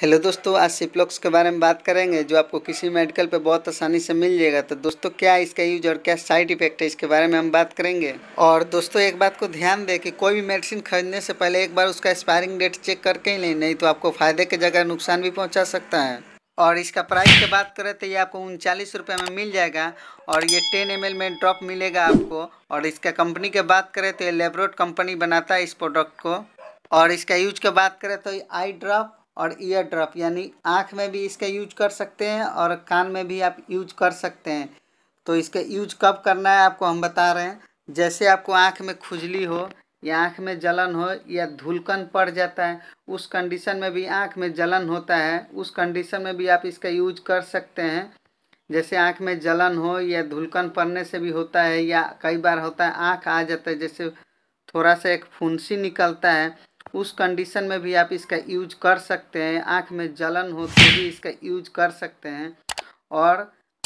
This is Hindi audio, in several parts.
हेलो दोस्तों आज सिप्लॉक्स के बारे में बात करेंगे जो आपको किसी मेडिकल पे बहुत आसानी से मिल जाएगा तो दोस्तों क्या इसका यूज और क्या साइड इफेक्ट है इसके बारे में हम बात करेंगे और दोस्तों एक बात को ध्यान दें कि कोई भी मेडिसिन खरीदने से पहले एक बार उसका एक्सपायरिंग डेट चेक करके ही लें नहीं तो आपको फायदे की जगह नुकसान भी पहुँचा सकता है और इसका प्राइस की बात करें तो ये आपको उनचालीस रुपये में मिल जाएगा और ये टेन एम में ड्रॉप मिलेगा आपको और इसका कंपनी की बात करें तो ये लेबरोट कंपनी बनाता है इस प्रोडक्ट को और इसका यूज की बात करें तो आई ड्रॉप और ईयर ड्रॉप यानी आँख में भी इसका यूज कर सकते हैं और कान में भी आप यूज कर सकते हैं तो इसका यूज कब करना है आपको हम बता रहे हैं जैसे आपको आँख में खुजली हो या आँख में जलन हो या धुलकन पड़ जाता है उस कंडीशन में भी आँख में जलन होता है उस कंडीशन में भी आप इसका यूज कर सकते हैं जैसे आँख में जलन हो या धुलकन पड़ने से भी होता है या कई बार होता है आँख आ जाता है जैसे थोड़ा सा एक फुंसी निकलता है उस कंडीशन में भी आप इसका यूज कर सकते हैं आँख में जलन हो तो भी इसका यूज कर सकते हैं और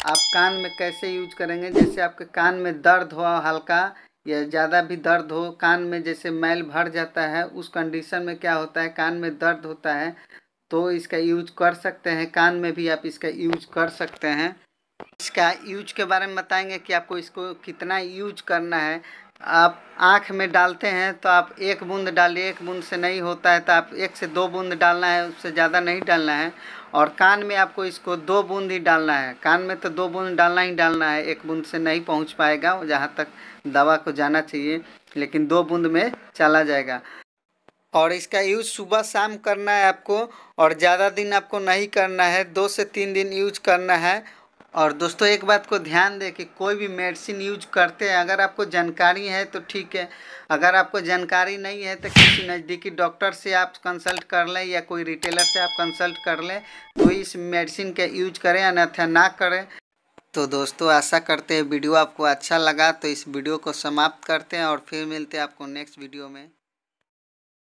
आप कान में कैसे यूज करेंगे जैसे आपके कान में दर्द हो हल्का या ज़्यादा भी दर्द हो कान में जैसे मैल भर जाता है उस कंडीशन में क्या होता है कान में दर्द होता है तो इसका यूज कर सकते हैं कान में भी आप इसका यूज कर सकते हैं इसका यूज के बारे में बताएंगे कि आपको इसको कितना यूज करना है आप आँख में डालते हैं तो आप एक बूंद डालिए एक बूंद से नहीं होता है तो आप एक से दो बूंद डालना है उससे ज़्यादा नहीं डालना है और कान में आपको इसको दो बूंद ही डालना है कान में तो दो बूंद डालना ही डालना है एक बूंद से नहीं पहुंच पाएगा जहाँ तक दवा को जाना चाहिए लेकिन दो बूंद में चला जाएगा और इसका यूज़ सुबह शाम करना है आपको और ज़्यादा दिन आपको नहीं करना है दो से तीन दिन यूज करना है और दोस्तों एक बात को ध्यान दें कि कोई भी मेडिसिन यूज करते हैं अगर आपको जानकारी है तो ठीक है अगर आपको जानकारी नहीं है तो किसी नज़दीकी डॉक्टर से आप कंसल्ट कर लें या कोई रिटेलर से आप कंसल्ट कर लें तो इस मेडिसिन का यूज करें अन्यथा ना करें तो दोस्तों आशा करते हैं वीडियो आपको अच्छा लगा तो इस वीडियो को समाप्त करते हैं और फिर मिलते हैं आपको नेक्स्ट वीडियो में